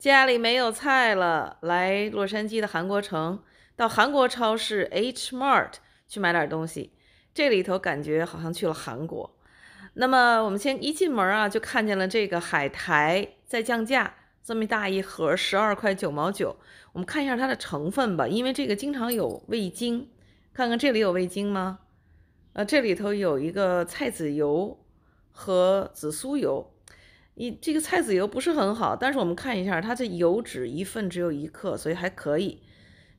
家里没有菜了，来洛杉矶的韩国城，到韩国超市 H Mart 去买点东西。这里头感觉好像去了韩国。那么我们先一进门啊，就看见了这个海苔在降价，这么大一盒十二块九毛九。我们看一下它的成分吧，因为这个经常有味精。看看这里有味精吗？呃，这里头有一个菜籽油和紫苏油。你这个菜籽油不是很好，但是我们看一下，它这油脂一份只有一克，所以还可以。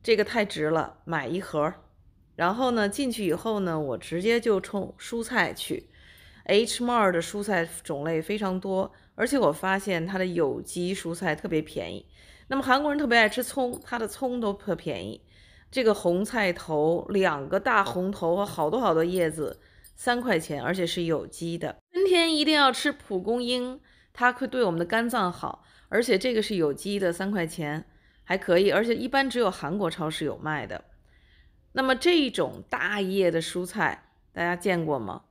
这个太值了，买一盒。然后呢，进去以后呢，我直接就冲蔬菜去。H m a r 的蔬菜种类非常多，而且我发现它的有机蔬菜特别便宜。那么韩国人特别爱吃葱，它的葱都特便宜。这个红菜头，两个大红头和好多好多叶子，三块钱，而且是有机的。春天一定要吃蒲公英。它会对我们的肝脏好，而且这个是有机的，三块钱还可以。而且一般只有韩国超市有卖的。那么这种大叶的蔬菜，大家见过吗？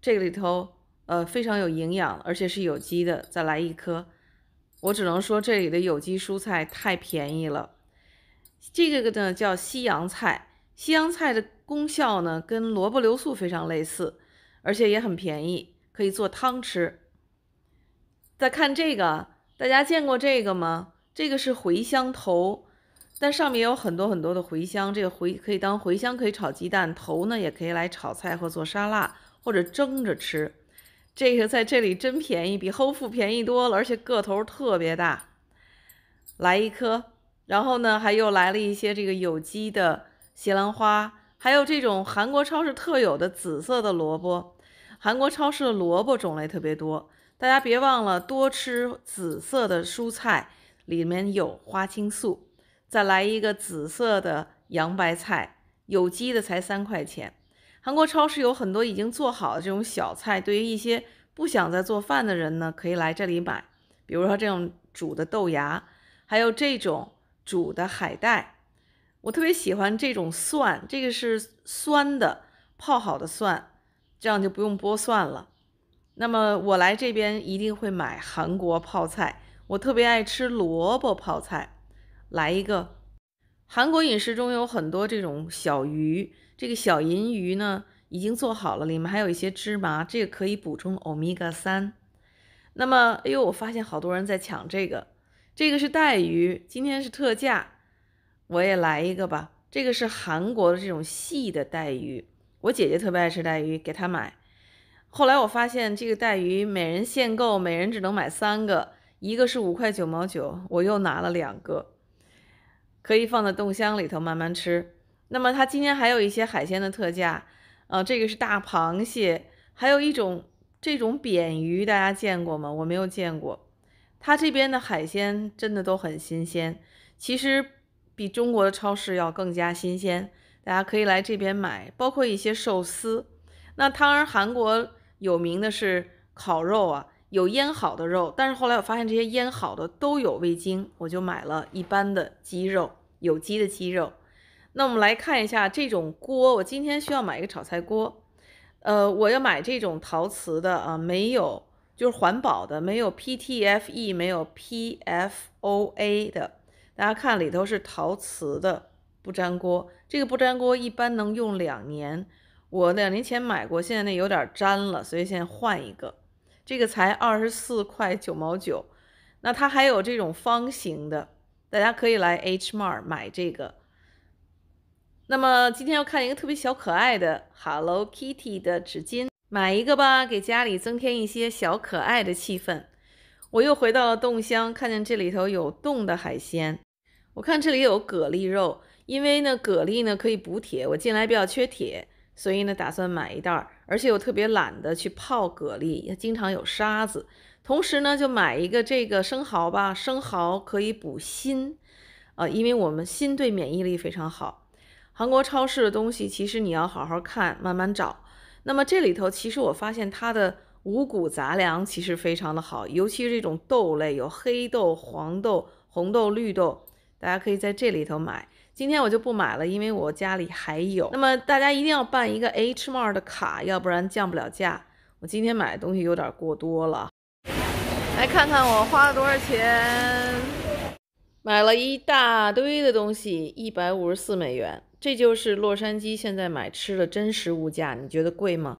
这个里头呃非常有营养，而且是有机的。再来一颗，我只能说这里的有机蔬菜太便宜了。这个呢叫西洋菜，西洋菜的功效呢跟萝卜流素非常类似，而且也很便宜，可以做汤吃。再看这个，大家见过这个吗？这个是茴香头，但上面有很多很多的茴香。这个茴可以当茴香，可以炒鸡蛋；头呢，也可以来炒菜或做沙拉，或者蒸着吃。这个在这里真便宜，比后腹便宜多了，而且个头特别大。来一颗，然后呢，还又来了一些这个有机的西兰花，还有这种韩国超市特有的紫色的萝卜。韩国超市的萝卜种类特别多。大家别忘了多吃紫色的蔬菜，里面有花青素。再来一个紫色的洋白菜，有机的才三块钱。韩国超市有很多已经做好的这种小菜，对于一些不想再做饭的人呢，可以来这里买。比如说这种煮的豆芽，还有这种煮的海带。我特别喜欢这种蒜，这个是酸的泡好的蒜，这样就不用剥蒜了。那么我来这边一定会买韩国泡菜，我特别爱吃萝卜泡菜，来一个。韩国饮食中有很多这种小鱼，这个小银鱼呢已经做好了，里面还有一些芝麻，这个可以补充欧米伽三。那么，哎呦，我发现好多人在抢这个，这个是带鱼，今天是特价，我也来一个吧。这个是韩国的这种细的带鱼，我姐姐特别爱吃带鱼，给她买。后来我发现这个带鱼每人限购，每人只能买三个，一个是五块九毛九，我又拿了两个，可以放在冻箱里头慢慢吃。那么它今天还有一些海鲜的特价，呃，这个是大螃蟹，还有一种这种扁鱼，大家见过吗？我没有见过。它这边的海鲜真的都很新鲜，其实比中国的超市要更加新鲜，大家可以来这边买，包括一些寿司。那当然，韩国。有名的是烤肉啊，有腌好的肉，但是后来我发现这些腌好的都有味精，我就买了一般的鸡肉，有机的鸡肉。那我们来看一下这种锅，我今天需要买一个炒菜锅，呃，我要买这种陶瓷的啊，没有就是环保的，没有 PTFE，没有 PFOA 的。大家看里头是陶瓷的不粘锅，这个不粘锅一般能用两年。我两年前买过，现在那有点粘了，所以现在换一个。这个才二十四块九毛九，那它还有这种方形的，大家可以来 H Mart 买这个。那么今天要看一个特别小可爱的 Hello Kitty 的纸巾，买一个吧，给家里增添一些小可爱的气氛。我又回到了冻箱，看见这里头有冻的海鲜，我看这里有蛤蜊肉，因为呢蛤蜊呢可以补铁，我近来比较缺铁。所以呢，打算买一袋儿，而且我特别懒得去泡蛤蜊，也经常有沙子。同时呢，就买一个这个生蚝吧，生蚝可以补锌，呃，因为我们锌对免疫力非常好。韩国超市的东西，其实你要好好看，慢慢找。那么这里头，其实我发现它的五谷杂粮其实非常的好，尤其是这种豆类，有黑豆、黄豆、红豆、绿豆，大家可以在这里头买。今天我就不买了，因为我家里还有。那么大家一定要办一个 H m a r 的卡，要不然降不了价。我今天买的东西有点过多了，来看看我花了多少钱，买了一大堆的东西，一百五十四美元。这就是洛杉矶现在买吃的真实物价，你觉得贵吗？